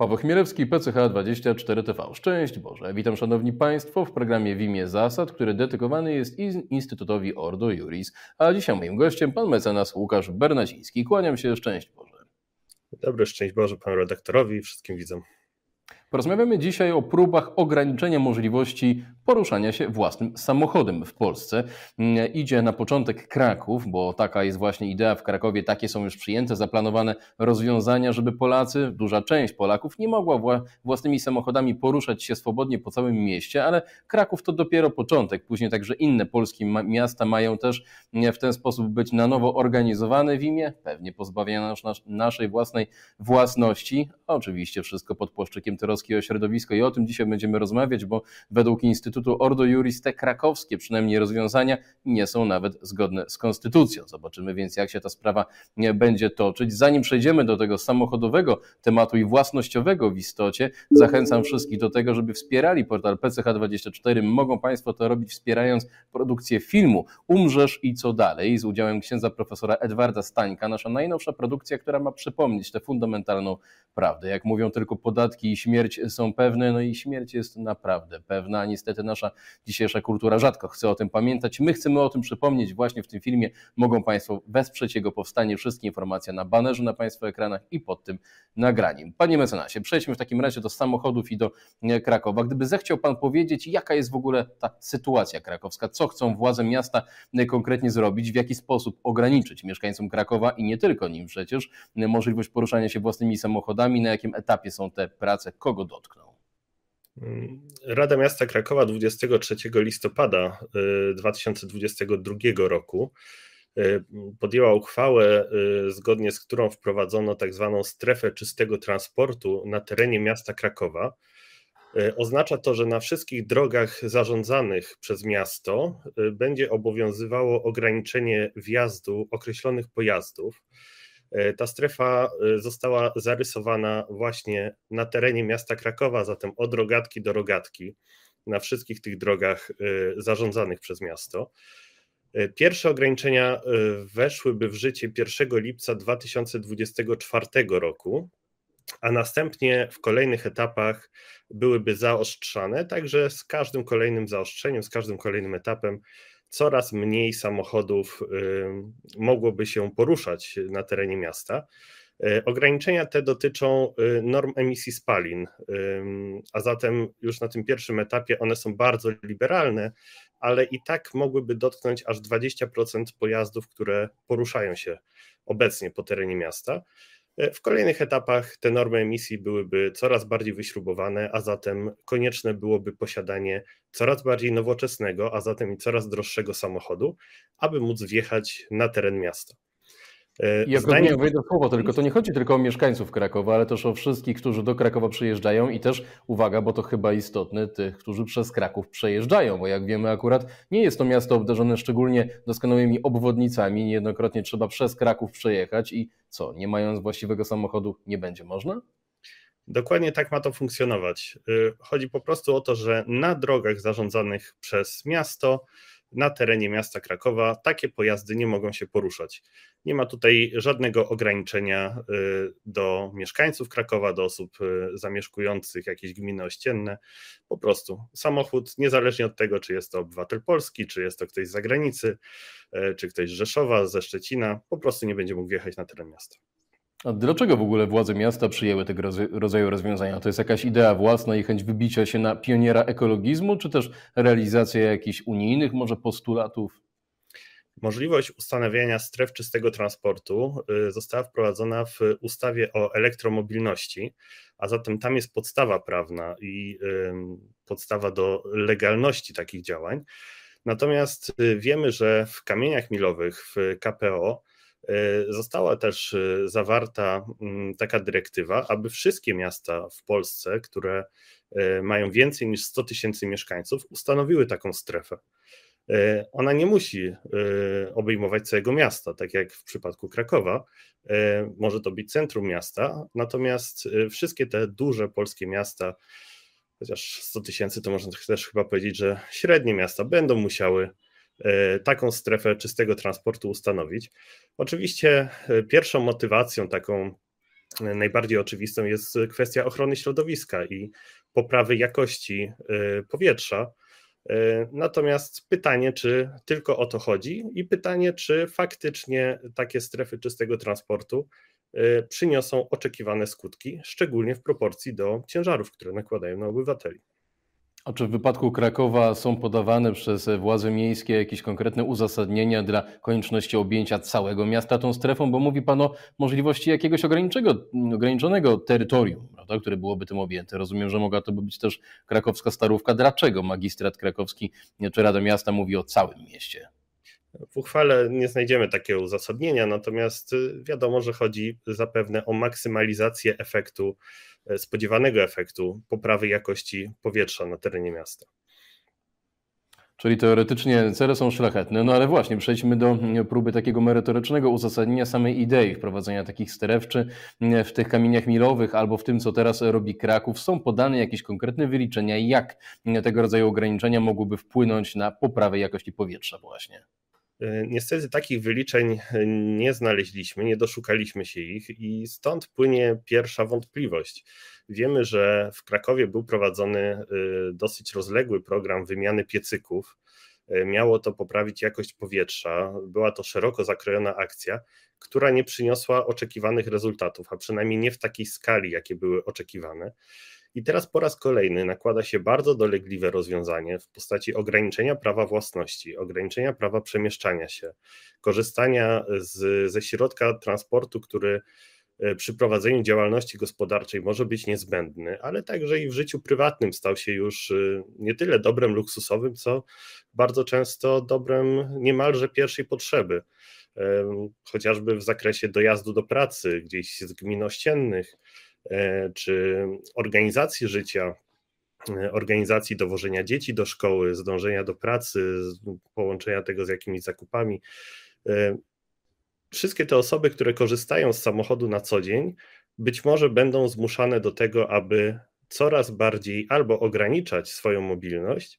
Paweł Chmielewski, PCH24TV. Szczęść Boże. Witam Szanowni Państwo w programie W imię zasad, który dedykowany jest Instytutowi Ordo Juris. A dzisiaj moim gościem pan mecenas Łukasz Bernaciński. Kłaniam się, szczęść Boże. Dobry, szczęść Boże panu redaktorowi i wszystkim widzom. Porozmawiamy dzisiaj o próbach ograniczenia możliwości poruszania się własnym samochodem w Polsce. Mm, idzie na początek Kraków, bo taka jest właśnie idea w Krakowie, takie są już przyjęte, zaplanowane rozwiązania, żeby Polacy, duża część Polaków nie mogła własnymi samochodami poruszać się swobodnie po całym mieście, ale Kraków to dopiero początek. Później także inne polskie miasta mają też mm, w ten sposób być na nowo organizowane w imię, pewnie pozbawienia nas naszej własnej własności. Oczywiście wszystko pod płaszczykiem troski o środowisko i o tym dzisiaj będziemy rozmawiać, bo według Instytutu Instytutu Ordo Juris te krakowskie przynajmniej rozwiązania nie są nawet zgodne z konstytucją. Zobaczymy więc, jak się ta sprawa e, będzie toczyć. Zanim przejdziemy do tego samochodowego tematu i własnościowego w istocie, zachęcam wszystkich do tego, żeby wspierali portal PCH24. Mogą Państwo to robić wspierając produkcję filmu Umrzesz i co dalej z udziałem księdza profesora Edwarda Stańka, nasza najnowsza produkcja, która ma przypomnieć tę fundamentalną prawdę. Jak mówią tylko podatki i śmierć są pewne, no i śmierć jest naprawdę pewna, niestety niestety nasza dzisiejsza kultura rzadko chce o tym pamiętać. My chcemy o tym przypomnieć właśnie w tym filmie. Mogą Państwo wesprzeć jego powstanie. Wszystkie informacje na banerze na Państwa ekranach i pod tym nagraniem. Panie mecenasie, przejdźmy w takim razie do samochodów i do e, Krakowa. Gdyby zechciał Pan powiedzieć, jaka jest w ogóle ta sytuacja krakowska, co chcą władze miasta e, konkretnie zrobić, w jaki sposób ograniczyć mieszkańcom Krakowa i nie tylko nim przecież e, możliwość poruszania się własnymi samochodami, na jakim etapie są te prace, kogo dotkną? Rada Miasta Krakowa 23 listopada 2022 y, roku y, podjęła uchwałę, y, zgodnie z którą wprowadzono tak zwaną strefę czystego transportu na terenie miasta Krakowa. Oznacza to, że na wszystkich drogach zarządzanych przez miasto będzie obowiązywało ograniczenie wjazdu określonych pojazdów. E, ta strefa e, została zarysowana właśnie na terenie miasta Krakowa, zatem od rogatki do rogatki, na wszystkich tych drogach e, zarządzanych przez miasto. Pierwsze ograniczenia weszłyby w życie 1 lipca 2024 roku, a następnie w kolejnych etapach byłyby zaostrzane, także z każdym kolejnym zaostrzeniem, z każdym kolejnym etapem coraz mniej samochodów y, mogłoby się poruszać na terenie miasta. Y, ograniczenia te dotyczą y, norm emisji spalin, a zatem już na tym pierwszym etapie one są bardzo liberalne, ale i tak mogłyby dotknąć aż 20% pojazdów, które poruszają się obecnie po terenie miasta. E, w kolejnych etapach te normy emisji byłyby coraz bardziej wyśrubowane, a zatem konieczne byłoby posiadanie coraz bardziej nowoczesnego, a zatem i coraz droższego samochodu, aby móc wjechać na teren miasta. I e, Zdaniem... wejdę słowo, tylko to nie chodzi tylko o mieszkańców Krakowa, ale też o wszystkich, którzy do Krakowa przyjeżdżają i też, uwaga, bo to chyba istotne, tych, którzy przez Kraków przejeżdżają, bo jak wiemy akurat nie jest to miasto obdarzone szczególnie doskonałymi obwodnicami, niejednokrotnie trzeba przez Kraków przejechać i co, nie mając właściwego samochodu nie będzie można? Dokładnie tak ma to funkcjonować. Y, chodzi po prostu o to, że na drogach zarządzanych przez miasto na terenie miasta Krakowa takie pojazdy nie mogą się poruszać. Nie ma tutaj żadnego ograniczenia y, do mieszkańców Krakowa, do osób y, zamieszkujących jakieś gminy ościenne. Po prostu samochód, niezależnie od tego, czy jest to obywatel polski, czy jest to ktoś z zagranicy, y, czy ktoś z Rzeszowa, ze Szczecina, po prostu nie będzie mógł wjechać na teren miasta. A dlaczego w ogóle władze miasta przyjęły tego rodzaju rozwiązania? To jest jakaś idea własna i chęć wybicia się na pioniera ekologizmu, czy też realizacja jakichś unijnych może postulatów? Możliwość ustanowienia stref czystego transportu y, została wprowadzona w ustawie o elektromobilności, a zatem tam jest podstawa prawna i podstawa do legalności takich działań. Natomiast y, wiemy, że w kamieniach milowych, w KPO, E, została też e, zawarta mm, taka dyrektywa, aby wszystkie miasta w Polsce, które e, mają więcej niż 100 tysięcy mieszkańców, ustanowiły taką strefę. Ona nie musi obejmować całego miasta, tak jak w przypadku Krakowa. Może to być centrum miasta, natomiast wszystkie te duże polskie miasta, chociaż 100 tysięcy to można też chyba powiedzieć, że średnie miasta będą musiały E, taką strefę czystego transportu ustanowić. Oczywiście e, pierwszą motywacją taką e, najbardziej oczywistą jest kwestia ochrony środowiska i poprawy jakości powietrza. Natomiast pytanie, czy tylko o to chodzi, i pytanie, czy faktycznie takie strefy czystego transportu przyniosą oczekiwane skutki, szczególnie w proporcji do ciężarów, które nakładają na obywateli. A czy w wypadku Krakowa są podawane przez władze miejskie jakieś konkretne uzasadnienia dla konieczności objęcia całego miasta tą strefą? Bo mówi Pan o możliwości jakiegoś ograniczonego terytorium, prawda, które byłoby tym objęte. Rozumiem, że mogła to być też krakowska starówka. Dlaczego magistrat krakowski czy Rada Miasta mówi o całym mieście? W uchwale nie znajdziemy takiego uzasadnienia, natomiast y, wiadomo, że chodzi zapewne o maksymalizację efektu, e, spodziewanego efektu poprawy jakości powietrza na terenie miasta. Czyli teoretycznie cele są szlachetne, no ale właśnie przejdźmy do mm, próby takiego merytorycznego uzasadnienia samej idei wprowadzenia takich stref, czy mm, w tych kamieniach milowych albo w tym, co teraz robi Kraków, są podane jakieś konkretne wyliczenia, jak tego rodzaju ograniczenia mogłyby wpłynąć na poprawę jakości powietrza właśnie. E, niestety takich wyliczeń e, nie znaleźliśmy, nie doszukaliśmy się ich i stąd płynie pierwsza wątpliwość. Wiemy, że w Krakowie był prowadzony e, dosyć rozległy program wymiany piecyków. Miało to poprawić jakość powietrza. Była to szeroko zakrojona akcja, która nie przyniosła oczekiwanych rezultatów, a przynajmniej nie w takiej skali, jakie były oczekiwane. I teraz po raz kolejny nakłada się bardzo dolegliwe rozwiązanie w postaci ograniczenia prawa własności, ograniczenia prawa przemieszczania się, korzystania z, ze środka transportu, który e, przy prowadzeniu działalności gospodarczej może być niezbędny, ale także i w życiu prywatnym stał się już e, nie tyle dobrem luksusowym, co bardzo często dobrem niemalże pierwszej potrzeby. E, chociażby w zakresie dojazdu do pracy, gdzieś z gmin ościennych, E, czy organizacji życia, e, organizacji dowożenia dzieci do szkoły, zdążenia do pracy, połączenia tego z jakimiś zakupami. E, wszystkie te osoby, które korzystają z samochodu na co dzień, być może będą zmuszane do tego, aby coraz bardziej albo ograniczać swoją mobilność,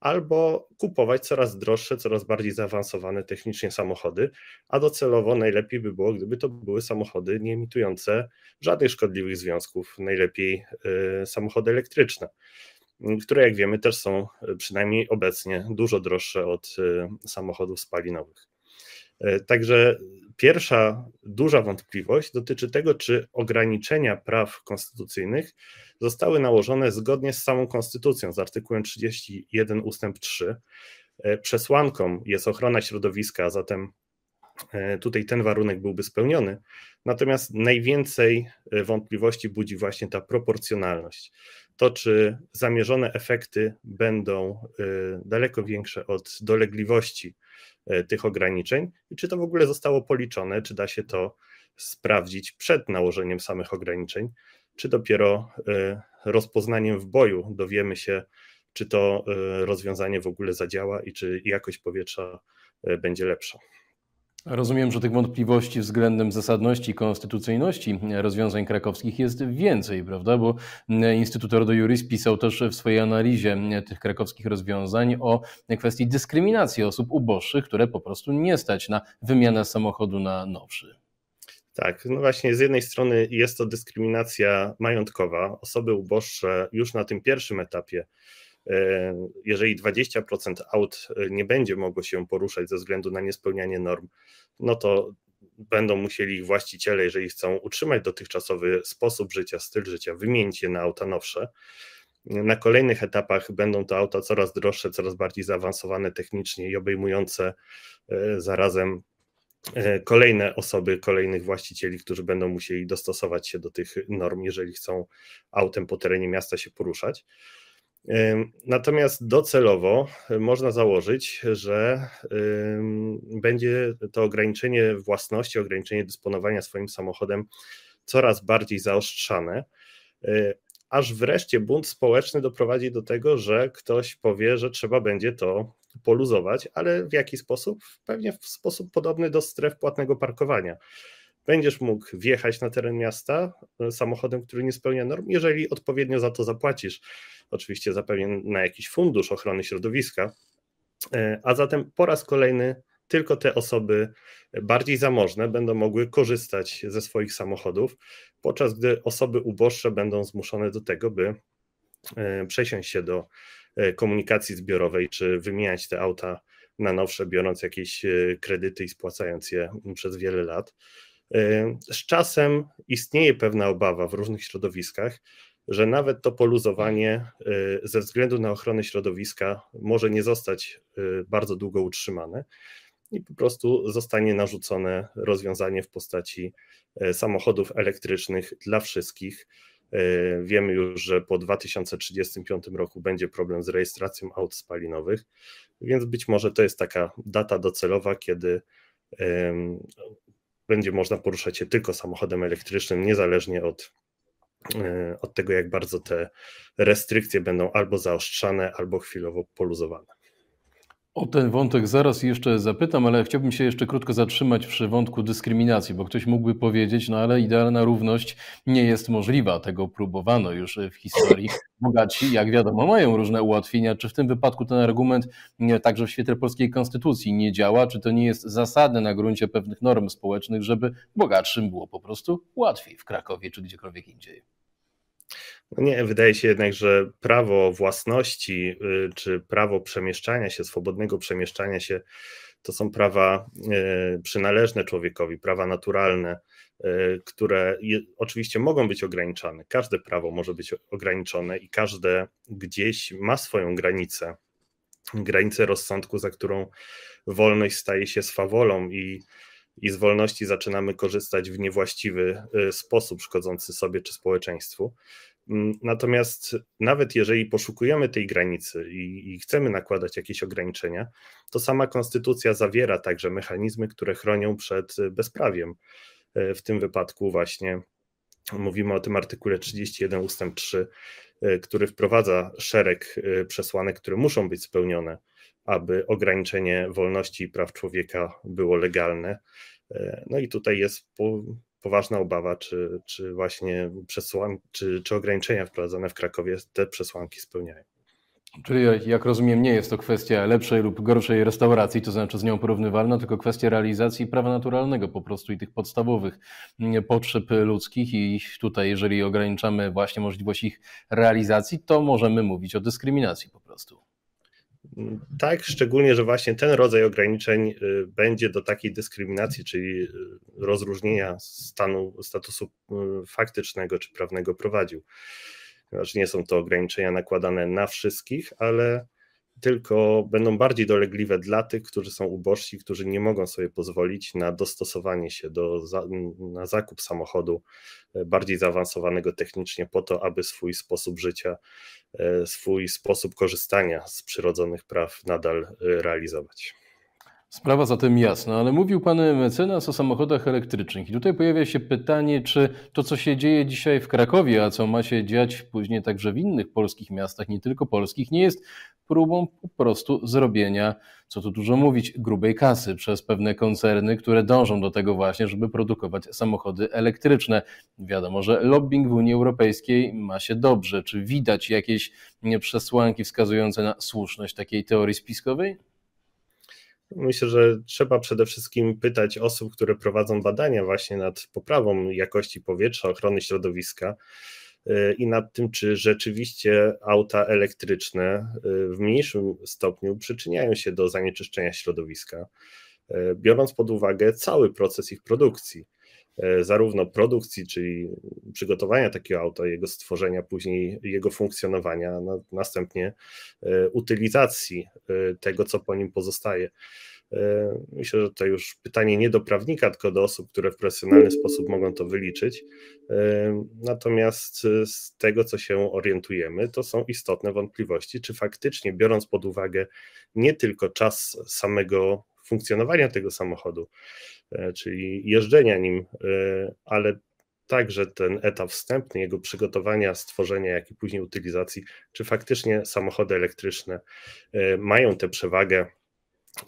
albo kupować coraz droższe, coraz bardziej zaawansowane technicznie samochody, a docelowo najlepiej by było, gdyby to były samochody nie emitujące żadnych szkodliwych związków, najlepiej y, samochody elektryczne, które jak wiemy też są y, przynajmniej obecnie dużo droższe od y, samochodów spalinowych. E, także pierwsza duża wątpliwość dotyczy tego, czy ograniczenia praw konstytucyjnych zostały nałożone zgodnie z samą konstytucją, z artykułem 31 ustęp 3. E, przesłanką jest ochrona środowiska, a zatem e, tutaj ten warunek byłby spełniony. Natomiast najwięcej wątpliwości budzi właśnie ta proporcjonalność to czy zamierzone efekty będą y, daleko większe od dolegliwości y, tych ograniczeń i czy to w ogóle zostało policzone, czy da się to sprawdzić przed nałożeniem samych ograniczeń, czy dopiero y, rozpoznaniem w boju dowiemy się, czy to rozwiązanie w ogóle zadziała i czy jakość powietrza będzie lepsza. Rozumiem, że tych wątpliwości względem zasadności i konstytucyjności rozwiązań krakowskich jest więcej, prawda? Bo e, Instytut Ordo Juris pisał też w swojej analizie e, tych krakowskich rozwiązań o kwestii dyskryminacji osób uboższych, które po prostu nie stać na wymianę samochodu na nowszy. Tak, no właśnie, z jednej strony jest to dyskryminacja majątkowa. Osoby uboższe już na tym pierwszym etapie E, jeżeli 20% aut e, nie będzie mogło się poruszać ze względu na niespełnianie norm, no to będą musieli ich właściciele, jeżeli chcą utrzymać dotychczasowy sposób życia, styl życia, wymienić je na auta nowsze. Na kolejnych etapach będą to auta coraz droższe, coraz bardziej zaawansowane technicznie i obejmujące e, zarazem kolejne osoby, kolejnych właścicieli, którzy będą musieli dostosować się do tych norm, jeżeli chcą autem po terenie miasta się poruszać. Natomiast docelowo e, można założyć, że będzie to ograniczenie własności, ograniczenie dysponowania swoim samochodem coraz bardziej zaostrzane, e, aż wreszcie bunt społeczny doprowadzi do tego, że ktoś powie, że trzeba będzie to poluzować, ale w jaki sposób? Pewnie w sposób podobny do stref płatnego parkowania będziesz mógł wjechać na teren miasta e, samochodem, który nie spełnia norm, jeżeli odpowiednio za to zapłacisz. Oczywiście zapewne na jakiś fundusz ochrony środowiska. E, a zatem po raz kolejny tylko te osoby bardziej zamożne będą mogły korzystać ze swoich samochodów, podczas gdy osoby uboższe będą zmuszone do tego, by e, przesiąść się do komunikacji zbiorowej czy wymieniać te auta na nowsze, biorąc jakieś kredyty i spłacając je przez wiele lat. Z czasem istnieje pewna obawa w różnych środowiskach, że nawet to poluzowanie y, ze względu na ochronę środowiska może nie zostać y, bardzo długo utrzymane i po prostu zostanie narzucone rozwiązanie w postaci y, samochodów elektrycznych dla wszystkich. Wiemy już, że po 2035 roku będzie problem z rejestracją aut spalinowych, więc być może to jest taka data docelowa, kiedy będzie można poruszać się tylko samochodem elektrycznym, niezależnie od, e, od tego, jak bardzo te restrykcje będą albo zaostrzane, albo chwilowo poluzowane. O ten wątek zaraz jeszcze zapytam, ale chciałbym się jeszcze krótko zatrzymać przy wątku dyskryminacji, bo ktoś mógłby powiedzieć, no ale idealna równość nie jest możliwa. Tego próbowano już w historii. Bogaci, jak wiadomo, mają różne ułatwienia. Czy w tym wypadku ten argument także w świetle polskiej konstytucji nie działa? Czy to nie jest zasadne na gruncie pewnych norm społecznych, żeby bogatszym było po prostu łatwiej w Krakowie czy gdziekolwiek indziej? No nie, wydaje się jednak, że prawo własności y, czy prawo przemieszczania się, swobodnego przemieszczania się, to są prawa y, przynależne człowiekowi, prawa naturalne, y, które oczywiście mogą być ograniczane. Każde prawo może być ograniczone i każde gdzieś ma swoją granicę. Granicę rozsądku, za którą wolność staje się swawolą i i z wolności zaczynamy korzystać w niewłaściwy sposób, szkodzący sobie czy społeczeństwu. Mm, natomiast nawet jeżeli poszukujemy tej granicy i, i, chcemy nakładać jakieś ograniczenia, to sama konstytucja zawiera także mechanizmy, które chronią przed bezprawiem. E, w tym wypadku właśnie mówimy o tym artykule 31 ustęp 3, e, który wprowadza szereg e, przesłanek, które muszą być spełnione, aby ograniczenie wolności i praw człowieka było legalne. No i tutaj jest poważna obawa, czy, czy właśnie przesłanki, czy, czy ograniczenia wprowadzane w Krakowie te przesłanki spełniają. Czyli jak rozumiem, nie jest to kwestia lepszej lub gorszej restauracji, to znaczy z nią porównywalna, tylko kwestia realizacji prawa naturalnego po prostu i tych podstawowych mm, potrzeb ludzkich. I tutaj, jeżeli ograniczamy właśnie możliwość ich realizacji, to możemy mówić o dyskryminacji po prostu. Tak, szczególnie, że właśnie ten rodzaj ograniczeń y, będzie do takiej dyskryminacji, czyli y, rozróżnienia stanu, statusu y, faktycznego czy prawnego prowadził. Ponieważ znaczy, nie są to ograniczenia nakładane na wszystkich, ale tylko będą bardziej dolegliwe dla tych, którzy są ubożsi, którzy nie mogą sobie pozwolić na dostosowanie się do, na zakup samochodu e, bardziej zaawansowanego technicznie, po to, aby swój sposób życia, e, swój sposób korzystania z przyrodzonych praw nadal e, realizować. Sprawa zatem jasna, ale mówił pan mecenas o samochodach elektrycznych i tutaj pojawia się pytanie, czy to, co się dzieje dzisiaj w Krakowie, a co ma się dziać później także w innych polskich miastach, nie tylko polskich, nie jest próbą po prostu zrobienia, co tu dużo mówić, grubej kasy przez pewne koncerny, które dążą do tego właśnie, żeby produkować samochody elektryczne. Wiadomo, że lobbying w Unii Europejskiej ma się dobrze. Czy widać jakieś przesłanki wskazujące na słuszność takiej teorii spiskowej? Myślę, że trzeba przede wszystkim pytać osób, które prowadzą badania właśnie nad poprawą jakości powietrza, ochrony środowiska Y, i nad tym, czy rzeczywiście auta elektryczne y, w mniejszym stopniu przyczyniają się do zanieczyszczenia środowiska, y, biorąc pod uwagę cały proces ich produkcji. Zarówno produkcji, czyli przygotowania takiego auta, jego stworzenia, później jego funkcjonowania, następnie utylizacji tego, co po nim pozostaje. E, myślę, że to już pytanie nie do prawnika, tylko do osób, które w profesjonalny sposób mogą to wyliczyć. E, natomiast e, z tego, co się orientujemy, to są istotne wątpliwości, czy faktycznie, biorąc pod uwagę nie tylko czas samego funkcjonowania tego samochodu, czyli jeżdżenia nim, ale także ten etap wstępny, jego przygotowania, stworzenia, jak i później utylizacji, czy faktycznie samochody elektryczne mają tę przewagę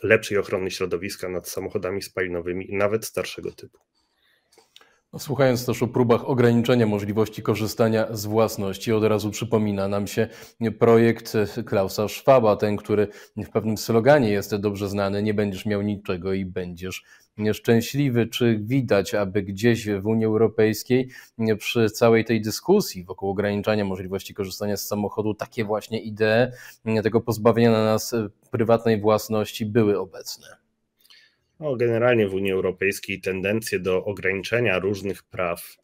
lepszej ochrony środowiska nad samochodami spalinowymi, nawet starszego typu. No, słuchając też o próbach ograniczenia możliwości korzystania z własności, od razu przypomina nam się projekt Klausa Schwaba, ten, który w pewnym sloganie jest dobrze znany: Nie będziesz miał niczego i będziesz nieszczęśliwy. Czy widać, aby gdzieś w Unii Europejskiej przy całej tej dyskusji wokół ograniczania możliwości korzystania z samochodu takie właśnie idee tego pozbawienia nas prywatnej własności były obecne? no, generalnie w Unii Europejskiej tendencje do ograniczenia różnych praw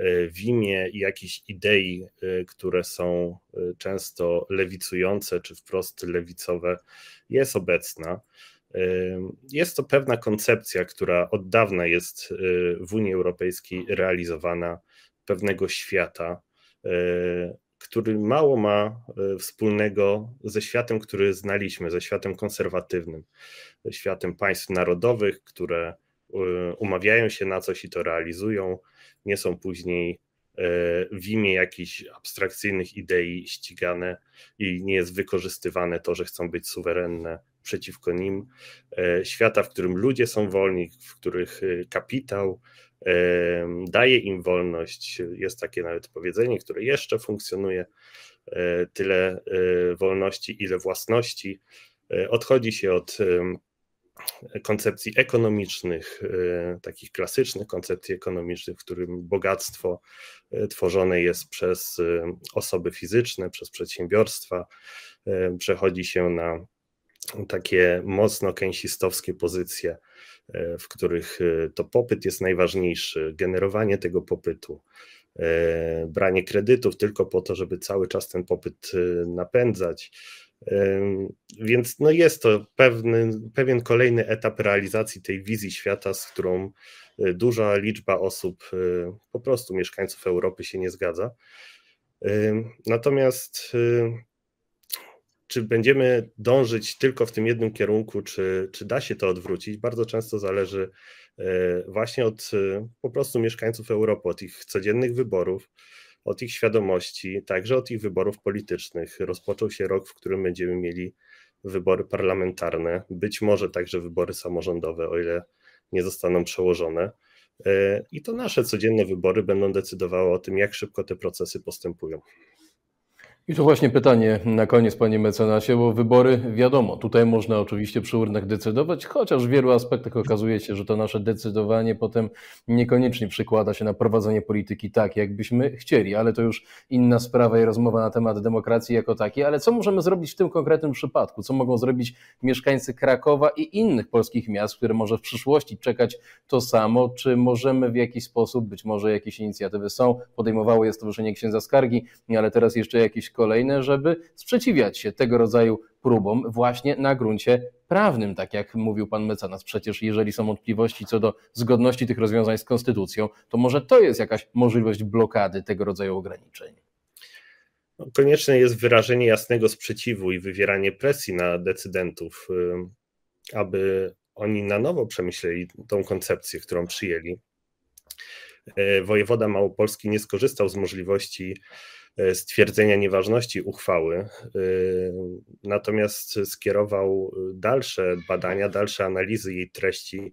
y, w imię jakichś idei, y, które są y, często lewicujące czy wprost lewicowe, jest obecna. Jest to pewna koncepcja, która od dawna jest w Unii Europejskiej realizowana, pewnego świata który mało ma e, wspólnego ze światem, który znaliśmy, ze światem konserwatywnym, ze światem państw narodowych, które e, umawiają się na coś i to realizują, nie są później e, w imię jakichś abstrakcyjnych idei ścigane i nie jest wykorzystywane to, że chcą być suwerenne przeciwko nim. Świata, w którym ludzie są wolni, w których kapitał daje im wolność. Jest takie nawet powiedzenie, które jeszcze funkcjonuje: e, tyle e, wolności, ile własności. E, odchodzi się od koncepcji ekonomicznych, takich klasycznych koncepcji ekonomicznych, w którym bogactwo tworzone jest przez osoby fizyczne, przez przedsiębiorstwa, przechodzi się na takie mocno kęsistowskie pozycje E, w których e, to popyt jest najważniejszy, generowanie tego popytu, e, branie kredytów tylko po to, żeby cały czas ten popyt napędzać. Więc no jest to pewny, pewien kolejny etap realizacji tej wizji świata, z którą duża liczba osób, po prostu mieszkańców Europy się nie zgadza. Natomiast czy będziemy dążyć tylko w tym jednym kierunku, czy, czy da się to odwrócić, bardzo często zależy e, właśnie od e, po prostu mieszkańców Europy, od ich codziennych wyborów, od ich świadomości, także od ich wyborów politycznych. Rozpoczął się rok, w którym będziemy mieli wybory parlamentarne, być może także wybory samorządowe, o ile nie zostaną przełożone. E, I to nasze codzienne wybory będą decydowały o tym, jak szybko te procesy postępują. I to właśnie pytanie na koniec, panie mecenasie, bo wybory, wiadomo, tutaj można oczywiście przy urnach decydować, chociaż w wielu aspektach okazuje się, że to nasze decydowanie potem niekoniecznie przykłada się na prowadzenie polityki tak, jakbyśmy chcieli, ale to już inna sprawa i rozmowa na temat demokracji jako takiej. Ale co możemy zrobić w tym konkretnym przypadku? Co mogą zrobić mieszkańcy Krakowa i innych polskich miast, które może w przyszłości czekać to samo? Czy możemy w jakiś sposób, być może jakieś inicjatywy są, podejmowało je Stowarzyszenie Księdza Skargi, ale teraz jeszcze jakieś kolejne, żeby sprzeciwiać się tego rodzaju próbom właśnie na gruncie prawnym, tak jak mówił pan mecenas. Przecież jeżeli są wątpliwości co do zgodności tych rozwiązań z konstytucją, to może to jest jakaś możliwość blokady tego rodzaju ograniczeń. No, konieczne jest wyrażenie jasnego sprzeciwu i wywieranie presji na decydentów, y, aby oni na nowo przemyśleli tą koncepcję, którą przyjęli. Y, wojewoda Małopolski nie skorzystał z możliwości E, stwierdzenia nieważności uchwały, e, natomiast skierował dalsze badania, dalsze analizy jej treści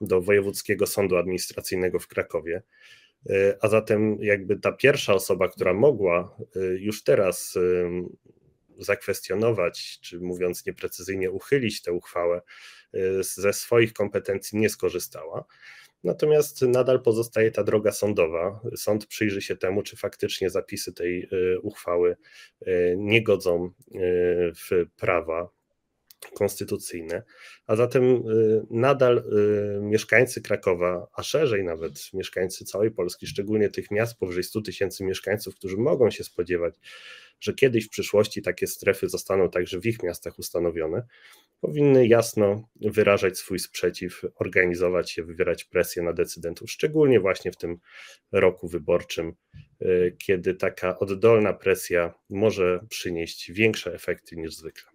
do Wojewódzkiego Sądu Administracyjnego w Krakowie. E, a zatem, jakby ta pierwsza osoba, która mogła już teraz zakwestionować, czy mówiąc nieprecyzyjnie, uchylić tę uchwałę, ze swoich kompetencji nie skorzystała. Natomiast nadal pozostaje ta droga sądowa. Sąd przyjrzy się temu, czy faktycznie zapisy tej y, uchwały y, nie godzą y, w prawa konstytucyjne, a zatem nadal mieszkańcy Krakowa, a szerzej nawet mieszkańcy całej Polski, szczególnie tych miast powyżej 100 tysięcy mieszkańców, którzy mogą się spodziewać że kiedyś w przyszłości takie strefy zostaną także w ich miastach ustanowione, powinny jasno wyrażać swój sprzeciw, organizować się, wywierać presję na decydentów, szczególnie właśnie w tym roku wyborczym, y, kiedy taka oddolna presja może przynieść większe efekty niż zwykle.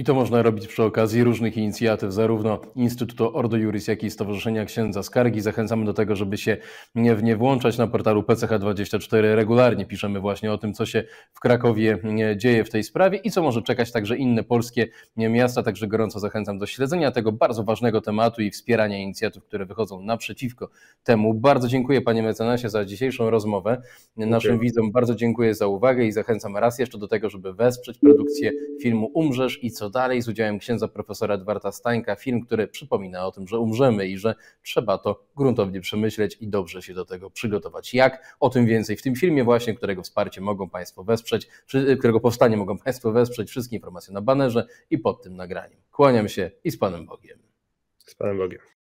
I to można robić przy okazji różnych inicjatyw, zarówno Instytutu Ordo Juris, jak i Stowarzyszenia Księdza Skargi. Zachęcamy do tego, żeby się nie, w nie włączać. Na portalu PCH24 regularnie piszemy właśnie o tym, co się w Krakowie dzieje w tej sprawie i co może czekać także inne polskie miasta. Także gorąco zachęcam do śledzenia tego bardzo ważnego tematu i wspierania inicjatyw, które wychodzą naprzeciwko temu. Bardzo dziękuję panie mecenasie za dzisiejszą rozmowę. Naszym okay. widzom bardzo dziękuję za uwagę i zachęcam raz jeszcze do tego, żeby wesprzeć produkcję filmu Umrzesz i co dalej z udziałem księdza profesora Edwarda Stańka, film, który przypomina o tym, że umrzemy i że trzeba to gruntownie przemyśleć i dobrze się do tego przygotować. Jak? O tym więcej w tym filmie właśnie, którego wsparcie mogą Państwo wesprzeć, którego powstanie mogą Państwo wesprzeć. Wszystkie informacje na banerze i pod tym nagraniem. Kłaniam się i z Panem Bogiem. Z Panem Bogiem.